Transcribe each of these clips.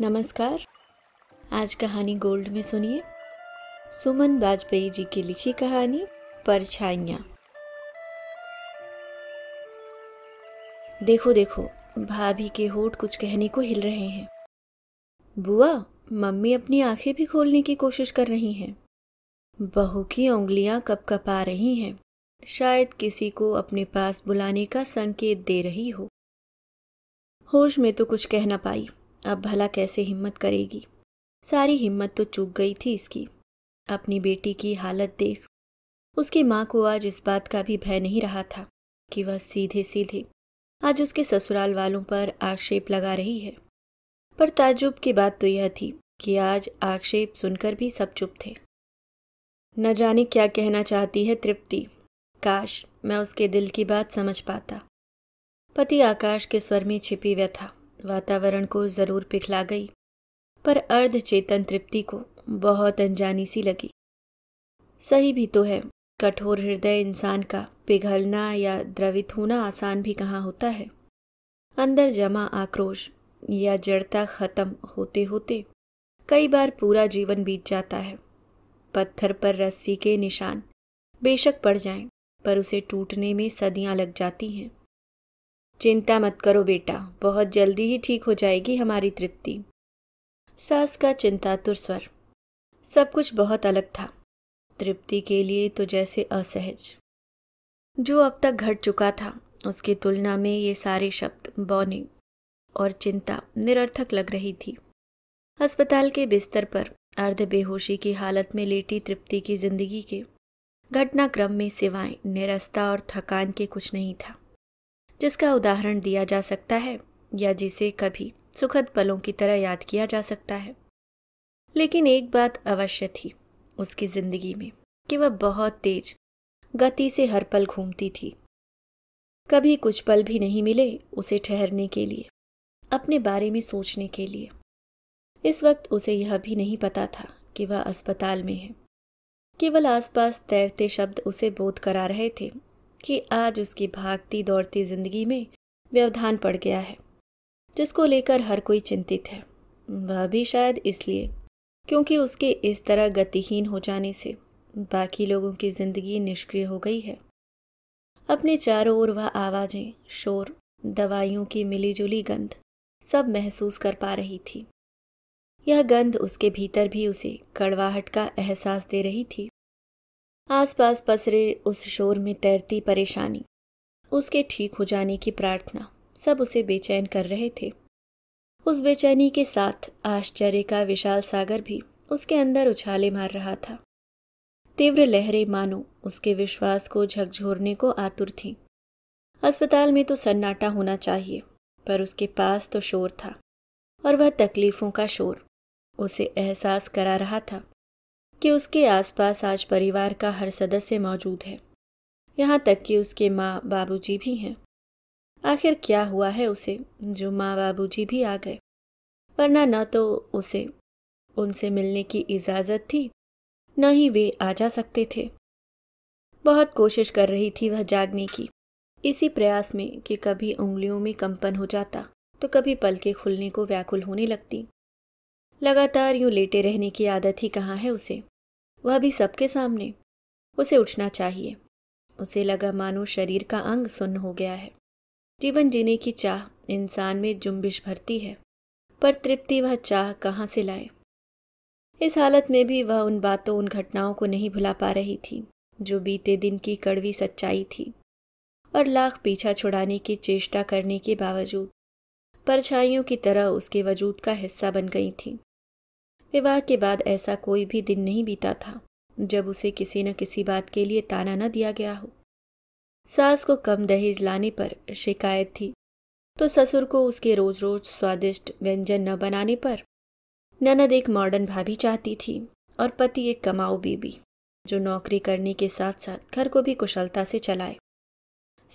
नमस्कार आज कहानी गोल्ड में सुनिए सुमन वाजपेयी जी की लिखी कहानी परछाइया देखो देखो भाभी के होठ कुछ कहने को हिल रहे हैं बुआ मम्मी अपनी आंखें भी खोलने की कोशिश कर रही हैं बहू की उंगलियां कप आ रही हैं शायद किसी को अपने पास बुलाने का संकेत दे रही हो होश में तो कुछ कह ना पाई अब भला कैसे हिम्मत करेगी सारी हिम्मत तो चूक गई थी इसकी अपनी बेटी की हालत देख उसकी माँ को आज इस बात का भी भय नहीं रहा था कि वह सीधे सीधे आज उसके ससुराल वालों पर आक्षेप लगा रही है पर ताजुब की बात तो यह थी कि आज आक्षेप सुनकर भी सब चुप थे न जाने क्या कहना चाहती है तृप्ति काश मैं उसके दिल की बात समझ पाता पति आकाश के स्वर में छिपी व्यथा वातावरण को ज़रूर पिघला गई पर अर्ध चेतन तृप्ति को बहुत अनजानी सी लगी सही भी तो है कठोर हृदय इंसान का पिघलना या द्रवित होना आसान भी कहाँ होता है अंदर जमा आक्रोश या जड़ता ख़त्म होते होते कई बार पूरा जीवन बीत जाता है पत्थर पर रस्सी के निशान बेशक पड़ जाएं, पर उसे टूटने में सदियां लग जाती हैं चिंता मत करो बेटा बहुत जल्दी ही ठीक हो जाएगी हमारी तृप्ति सास का चिंतातुर स्वर सब कुछ बहुत अलग था तृप्ति के लिए तो जैसे असहज जो अब तक घट चुका था उसकी तुलना में ये सारे शब्द बौने और चिंता निरर्थक लग रही थी अस्पताल के बिस्तर पर अर्ध बेहोशी की हालत में लेटी तृप्ति की जिंदगी के घटनाक्रम में सिवाय निरस्ता और थकान के कुछ नहीं था जिसका उदाहरण दिया जा सकता है या जिसे कभी सुखद पलों की तरह याद किया जा सकता है लेकिन एक बात अवश्य थी उसकी जिंदगी में कि वह बहुत तेज गति से हर पल घूमती थी कभी कुछ पल भी नहीं मिले उसे ठहरने के लिए अपने बारे में सोचने के लिए इस वक्त उसे यह भी नहीं पता था कि वह अस्पताल में है केवल आसपास तैरते शब्द उसे बोध करा रहे थे कि आज उसकी भागती दौड़ती ज़िंदगी में व्यवधान पड़ गया है जिसको लेकर हर कोई चिंतित है वह भी शायद इसलिए क्योंकि उसके इस तरह गतिहीन हो जाने से बाकी लोगों की ज़िंदगी निष्क्रिय हो गई है अपने चारों ओर वह आवाज़ें शोर दवाइयों की मिलीजुली गंध सब महसूस कर पा रही थी यह गंध उसके भीतर भी उसे कड़वाहट का एहसास दे रही थी आसपास पसरे उस शोर में तैरती परेशानी उसके ठीक हो जाने की प्रार्थना सब उसे बेचैन कर रहे थे उस बेचैनी के साथ आश्चर्य का विशाल सागर भी उसके अंदर उछाले मार रहा था तीव्र लहरें मानो उसके विश्वास को झकझोरने को आतुर थी अस्पताल में तो सन्नाटा होना चाहिए पर उसके पास तो शोर था और वह तकलीफ़ों का शोर उसे एहसास करा रहा था कि उसके आसपास आज परिवार का हर सदस्य मौजूद है यहाँ तक कि उसके माँ बाबूजी भी हैं आखिर क्या हुआ है उसे जो माँ बाबूजी भी आ गए वरना न तो उसे उनसे मिलने की इजाज़त थी न ही वे आ जा सकते थे बहुत कोशिश कर रही थी वह जागने की इसी प्रयास में कि कभी उंगलियों में कंपन हो जाता तो कभी पलके खुलने को व्याकुल होने लगती लगातार यूं लेटे रहने की आदत ही कहाँ है उसे वह भी सबके सामने उसे उठना चाहिए उसे लगा मानो शरीर का अंग सुन्न हो गया है जीवन जीने की चाह इंसान में जुम्बिश भरती है पर तृप्ति वह चाह कहाँ से लाए इस हालत में भी वह उन बातों उन घटनाओं को नहीं भुला पा रही थी जो बीते दिन की कड़वी सच्चाई थी और लाख पीछा छुड़ाने की चेष्टा करने के बावजूद परछाइयों की तरह उसके वजूद का हिस्सा बन गई थी विवाह के बाद ऐसा कोई भी दिन नहीं बीता था जब उसे किसी न किसी बात के लिए ताना न दिया गया हो सास को कम दहेज लाने पर शिकायत थी तो ससुर को उसके रोज रोज स्वादिष्ट व्यंजन न बनाने पर ननद एक मॉडर्न भाभी चाहती थी और पति एक कमाऊ बीबी जो नौकरी करने के साथ साथ घर को भी कुशलता से चलाए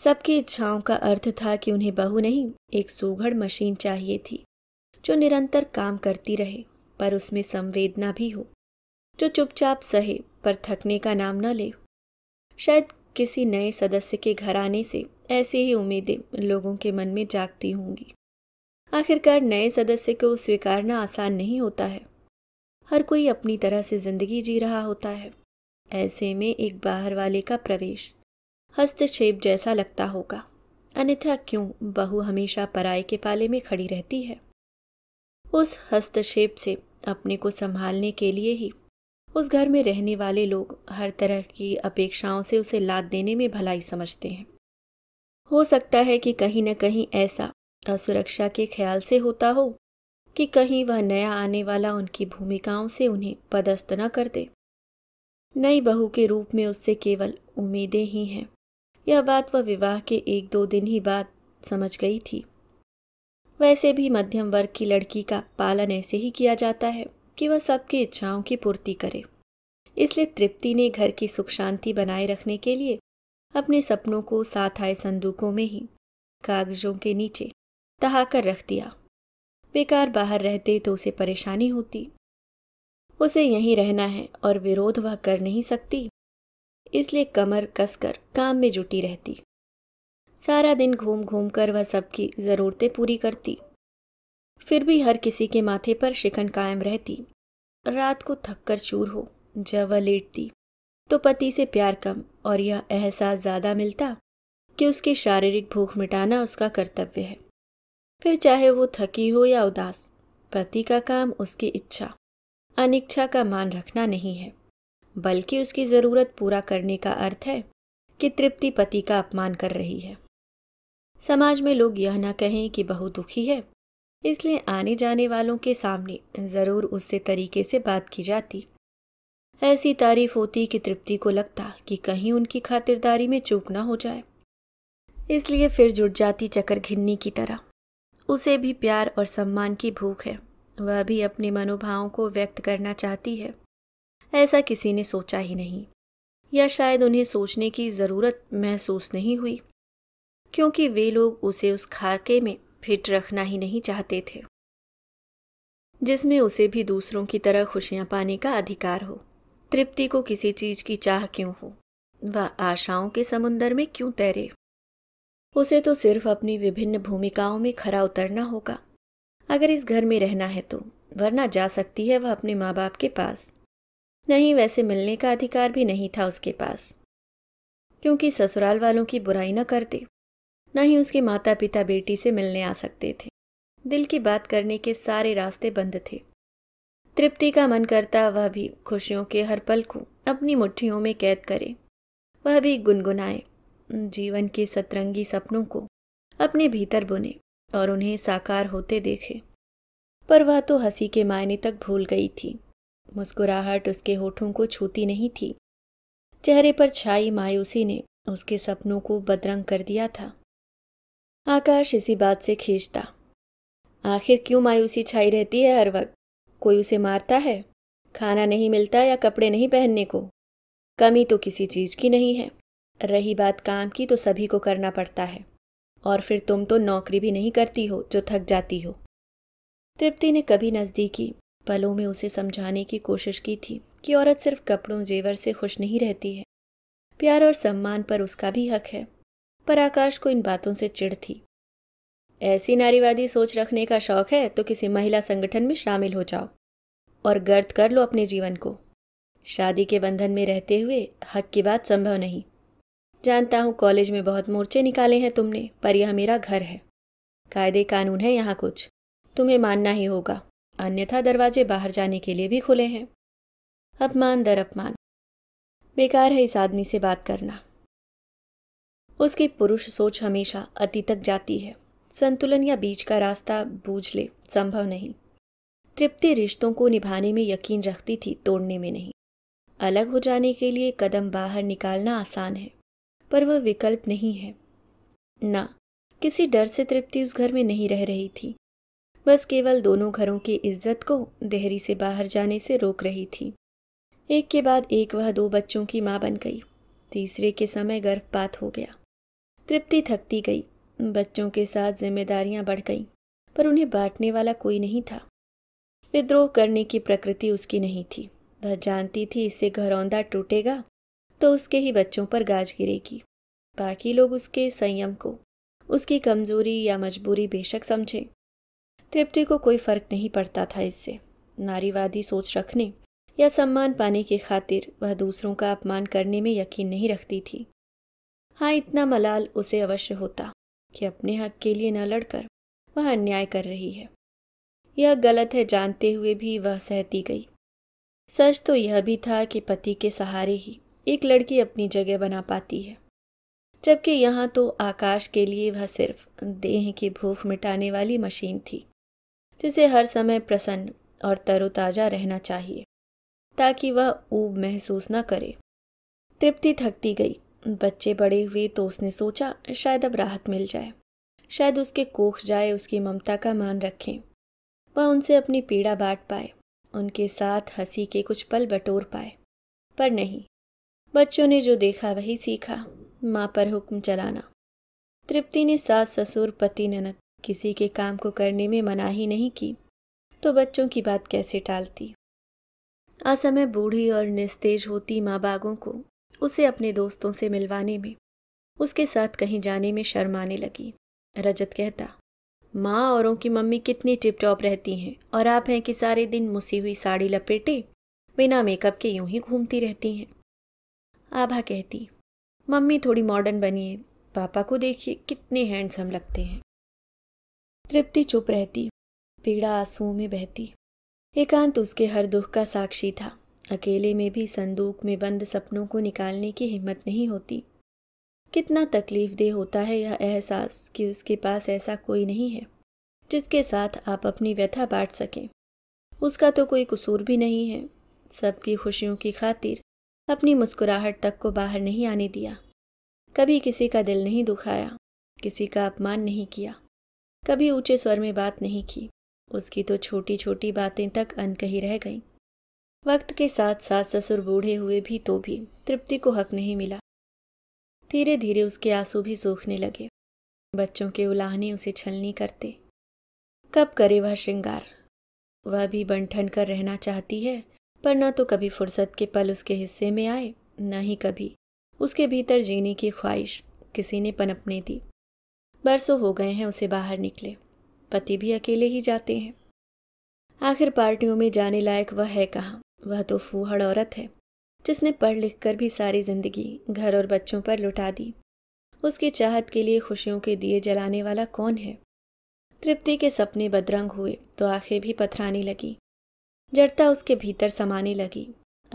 सबकी इच्छाओं का अर्थ था कि उन्हें बहू नहीं एक सुघड़ मशीन चाहिए थी जो निरंतर काम करती रहे पर उसमें संवेदना भी हो जो चुपचाप सहे पर थकने का नाम न ले शायद किसी नए सदस्य के घर आने से ऐसी ही उम्मीदें लोगों के मन में जागती होंगी आखिरकार नए सदस्य को स्वीकारना आसान नहीं होता है हर कोई अपनी तरह से जिंदगी जी रहा होता है ऐसे में एक बाहर वाले का प्रवेश हस्तक्षेप जैसा लगता होगा अन्यथा क्यों बहू हमेशा पराए के पाले में खड़ी रहती है उस हस्तक्षेप से अपने को संभालने के लिए ही उस घर में रहने वाले लोग हर तरह की अपेक्षाओं से उसे लाद देने में भलाई समझते हैं हो सकता है कि कहीं न कहीं ऐसा असुरक्षा के ख्याल से होता हो कि कहीं वह नया आने वाला उनकी भूमिकाओं से उन्हें पदस्थ न कर दे नई बहू के रूप में उससे केवल उम्मीदें ही हैं यह बात वह विवाह के एक दो दिन ही बाद समझ गई थी वैसे भी मध्यम वर्ग की लड़की का पालन ऐसे ही किया जाता है कि वह सबकी इच्छाओं की पूर्ति करे इसलिए तृप्ति ने घर की सुख शांति बनाए रखने के लिए अपने सपनों को साथ आए संदूकों में ही कागजों के नीचे तहा कर रख दिया बेकार बाहर रहते तो उसे परेशानी होती उसे यहीं रहना है और विरोध वह कर नहीं सकती इसलिए कमर कसकर काम में जुटी रहती सारा दिन घूम घूम कर वह सबकी ज़रूरतें पूरी करती फिर भी हर किसी के माथे पर शिकन कायम रहती रात को थककर चूर हो जब वह लेटती तो पति से प्यार कम और यह एहसास ज़्यादा मिलता कि उसकी शारीरिक भूख मिटाना उसका कर्तव्य है फिर चाहे वो थकी हो या उदास पति का काम उसकी इच्छा अनिच्छा का मान रखना नहीं है बल्कि उसकी ज़रूरत पूरा करने का अर्थ है कि तृप्ति पति का अपमान कर रही है समाज में लोग यह ना कहें कि बहुत दुखी है इसलिए आने जाने वालों के सामने ज़रूर उससे तरीके से बात की जाती ऐसी तारीफ होती कि तृप्ति को लगता कि कहीं उनकी खातिरदारी में चूक ना हो जाए इसलिए फिर जुट जाती चकर घिन्नी की तरह उसे भी प्यार और सम्मान की भूख है वह भी अपने मनोभावों को व्यक्त करना चाहती है ऐसा किसी ने सोचा ही नहीं या शायद उन्हें सोचने की ज़रूरत महसूस नहीं हुई क्योंकि वे लोग उसे उस खाके में फिट रखना ही नहीं चाहते थे जिसमें उसे भी दूसरों की तरह खुशियां पाने का अधिकार हो तृप्ति को किसी चीज की चाह क्यों हो वह आशाओं के समुन्दर में क्यों तैरे उसे तो सिर्फ अपनी विभिन्न भूमिकाओं में खरा उतरना होगा अगर इस घर में रहना है तो वरना जा सकती है वह अपने माँ बाप के पास नहीं वैसे मिलने का अधिकार भी नहीं था उसके पास क्योंकि ससुराल वालों की बुराई न करते न ही उसके माता पिता बेटी से मिलने आ सकते थे दिल की बात करने के सारे रास्ते बंद थे तृप्ति का मन करता वह भी खुशियों के हर पल को अपनी मुट्ठियों में कैद करे वह भी गुनगुनाए जीवन के सतरंगी सपनों को अपने भीतर बुने और उन्हें साकार होते देखे पर वह तो हंसी के मायने तक भूल गई थी मुस्कुराहट उसके होठों को छूती नहीं थी चेहरे पर छाई मायूसी ने उसके सपनों को बदरंग कर दिया था आकाश इसी बात से खींचता आखिर क्यों मायूसी छाई रहती है हर वक्त कोई उसे मारता है खाना नहीं मिलता या कपड़े नहीं पहनने को कमी तो किसी चीज़ की नहीं है रही बात काम की तो सभी को करना पड़ता है और फिर तुम तो नौकरी भी नहीं करती हो जो थक जाती हो तृप्ति ने कभी नज़दीकी पलों में उसे समझाने की कोशिश की थी कि औरत सिर्फ कपड़ों जेवर से खुश नहीं रहती है प्यार और सम्मान पर उसका भी हक है पर आकाश को इन बातों से चिढ़ थी ऐसी नारीवादी सोच रखने का शौक है तो किसी महिला संगठन में शामिल हो जाओ और गर्द कर लो अपने जीवन को शादी के बंधन में रहते हुए हक की बात संभव नहीं जानता हूं कॉलेज में बहुत मोर्चे निकाले हैं तुमने पर यह मेरा घर है कायदे कानून है यहाँ कुछ तुम्हें मानना ही होगा अन्यथा दरवाजे बाहर जाने के लिए भी खुले हैं अपमान दर अपमान बेकार है इस आदमी से बात करना उसकी पुरुष सोच हमेशा अति तक जाती है संतुलन या बीच का रास्ता बूझ ले संभव नहीं तृप्ति रिश्तों को निभाने में यकीन रखती थी तोड़ने में नहीं अलग हो जाने के लिए कदम बाहर निकालना आसान है पर वह विकल्प नहीं है ना किसी डर से तृप्ति उस घर में नहीं रह रही थी बस केवल दोनों घरों की इज्जत को देहरी से बाहर जाने से रोक रही थी एक के बाद एक वह दो बच्चों की माँ बन गई तीसरे के समय गर्भपात हो गया तृप्ति थकती गई बच्चों के साथ जिम्मेदारियां बढ़ गईं पर उन्हें बांटने वाला कोई नहीं था विद्रोह करने की प्रकृति उसकी नहीं थी वह जानती थी इससे घरौंदा टूटेगा तो उसके ही बच्चों पर गाज गिरेगी बाकी लोग उसके संयम को उसकी कमजोरी या मजबूरी बेशक समझे तृप्ति को कोई फर्क नहीं पड़ता था इससे नारीवादी सोच रखने या सम्मान पाने की खातिर वह दूसरों का अपमान करने में यकीन नहीं रखती थी हाँ इतना मलाल उसे अवश्य होता कि अपने हक के लिए न लड़कर वह अन्याय कर रही है यह गलत है जानते हुए भी वह सहती गई सच तो यह भी था कि पति के सहारे ही एक लड़की अपनी जगह बना पाती है जबकि यहाँ तो आकाश के लिए वह सिर्फ देह की भूख मिटाने वाली मशीन थी जिसे हर समय प्रसन्न और तरोताज़ा रहना चाहिए ताकि वह ऊब महसूस न करे तृप्ति थकती गई बच्चे बड़े हुए तो उसने सोचा शायद अब राहत मिल जाए शायद उसके कोख जाए उसकी ममता का मान रखें वह उनसे अपनी पीड़ा बांट पाए उनके साथ हंसी के कुछ पल बटोर पाए पर नहीं बच्चों ने जो देखा वही सीखा माँ पर हुक्म चलाना तृप्ति ने सास ससुर पति ननद किसी के काम को करने में मनाही नहीं की तो बच्चों की बात कैसे टालती असमय बूढ़ी और निस्तेज होती माँ बागों को उसे अपने दोस्तों से मिलवाने में उसके साथ कहीं जाने में शर्म आने लगी रजत कहता माँ औरों की मम्मी कितनी टिप टॉप रहती हैं और आप हैं कि सारे दिन मुसी हुई साड़ी लपेटे बिना मेकअप के यूं ही घूमती रहती हैं आभा कहती मम्मी थोड़ी मॉडर्न बनिए पापा को देखिए कितने हैंडसम लगते हैं तृप्ति चुप रहती पीड़ा आंसुओं में बहती एकांत उसके हर दुख का साक्षी था अकेले में भी संदूक में बंद सपनों को निकालने की हिम्मत नहीं होती कितना तकलीफ देह होता है यह एहसास कि उसके पास ऐसा कोई नहीं है जिसके साथ आप अपनी व्यथा बांट सकें उसका तो कोई कसूर भी नहीं है सबकी खुशियों की खातिर अपनी मुस्कुराहट तक को बाहर नहीं आने दिया कभी किसी का दिल नहीं दुखाया किसी का अपमान नहीं किया कभी ऊंचे स्वर में बात नहीं की उसकी तो छोटी छोटी बातें तक अनकही रह गईं वक्त के साथ साथ ससुर बूढ़े हुए भी तो भी तृप्ति को हक नहीं मिला धीरे धीरे उसके आंसू भी सूखने लगे बच्चों के उलाहने उसे छलनी करते कब करे वह श्रृंगार वह भी बंठन कर रहना चाहती है पर न तो कभी फुर्सत के पल उसके हिस्से में आए न ही कभी उसके भीतर जीने की ख्वाहिश किसी ने पनपने दी बरसों हो गए हैं उसे बाहर निकले पति भी अकेले ही जाते हैं आखिर पार्टियों में जाने लायक वह है कहाँ वह तो फूहड़ औरत है जिसने पढ़ लिख कर भी सारी ज़िंदगी घर और बच्चों पर लुटा दी उसकी चाहत के लिए खुशियों के दिए जलाने वाला कौन है तृप्ति के सपने बदरंग हुए तो आंखें भी पथराने लगी जड़ता उसके भीतर समाने लगी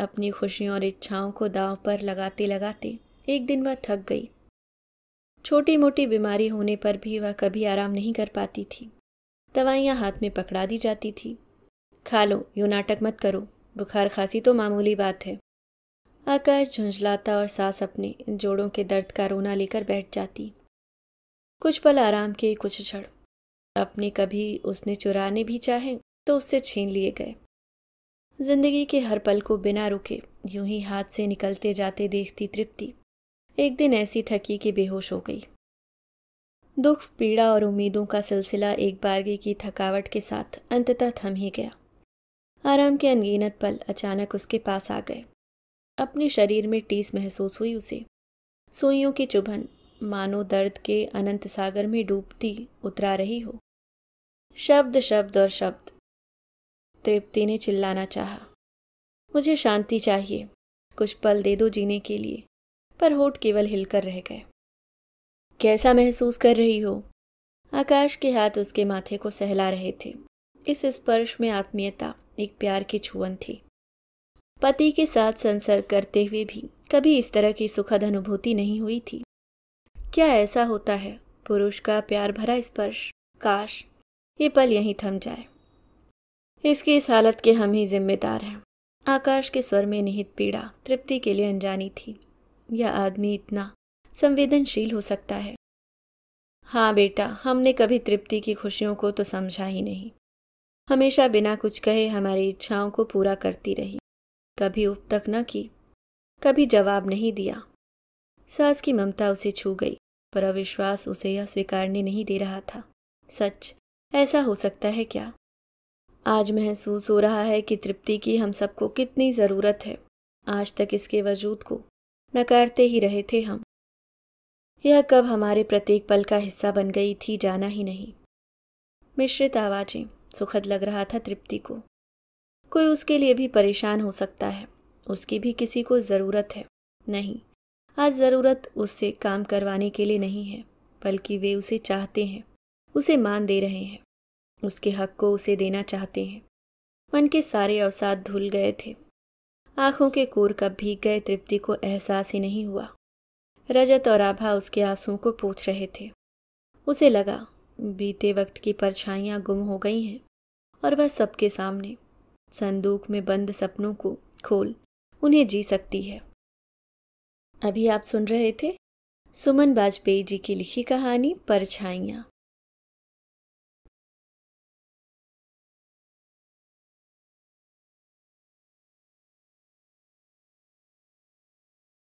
अपनी खुशियों और इच्छाओं को दांव पर लगाते लगाते एक दिन वह थक गई छोटी मोटी बीमारी होने पर भी वह कभी आराम नहीं कर पाती थी दवाइयाँ हाथ में पकड़ा दी जाती थी खा लो यो नाटक मत करो बुखार खांसी तो मामूली बात है आकाश झुंझलाता और सास अपने जोड़ों के दर्द का रोना लेकर बैठ जाती कुछ पल आराम के कुछ छड़ अपने कभी उसने चुराने भी चाहे तो उससे छीन लिए गए जिंदगी के हर पल को बिना रुके यूं ही हाथ से निकलते जाते देखती तृप्ति एक दिन ऐसी थकी कि बेहोश हो गई दुख पीड़ा और उम्मीदों का सिलसिला एक बारगी की थकावट के साथ अंततः थम ही गया आराम के अनगिनत पल अचानक उसके पास आ गए अपने शरीर में टीस महसूस हुई उसे सुइयों की चुभन मानो दर्द के अनंत सागर में डूबती उतरा रही हो शब्द शब्द और शब्द तृप्ति ने चिल्लाना चाहा मुझे शांति चाहिए कुछ पल दे दो जीने के लिए पर होठ केवल हिलकर रह गए कैसा महसूस कर रही हो आकाश के हाथ उसके माथे को सहला रहे थे इस स्पर्श में आत्मीयता एक प्यार की छुअन थी पति के साथ संसर्ग करते हुए भी कभी इस तरह की सुखद अनुभूति नहीं हुई थी क्या ऐसा होता है पुरुष का प्यार भरा स्पर्श काश ये पल यहीं थम जाए इसकी इस हालत के हम ही जिम्मेदार हैं आकाश के स्वर में निहित पीड़ा तृप्ति के लिए अनजानी थी यह आदमी इतना संवेदनशील हो सकता है हाँ बेटा हमने कभी तृप्ति की खुशियों को तो समझा ही नहीं हमेशा बिना कुछ कहे हमारी इच्छाओं को पूरा करती रही कभी उप तक न की कभी जवाब नहीं दिया सास की ममता उसे छू गई पर अविश्वास उसे यह स्वीकारने नहीं दे रहा था सच ऐसा हो सकता है क्या आज महसूस हो रहा है कि तृप्ति की हम सबको कितनी ज़रूरत है आज तक इसके वजूद को नकारते ही रहे थे हम यह कब हमारे प्रत्येक पल का हिस्सा बन गई थी जाना ही नहीं मिश्रित आवाज़ें सुखद लग रहा था तृप्ति को कोई उसके लिए भी परेशान हो सकता है उसकी भी किसी को ज़रूरत है नहीं आज ज़रूरत उससे काम करवाने के लिए नहीं है बल्कि वे उसे चाहते हैं उसे मान दे रहे हैं उसके हक को उसे देना चाहते हैं मन के सारे अवसाद धुल गए थे आंखों के कोर कब भीग गए तृप्ति को एहसास ही नहीं हुआ रजत और आभा उसके आंसुओं को पूछ रहे थे उसे लगा बीते वक्त की परछाइयां गुम हो गई हैं और वह सबके सामने संदूक में बंद सपनों को खोल उन्हें जी सकती है अभी आप सुन रहे थे सुमन वाजपेयी जी की लिखी कहानी परछाइयाँ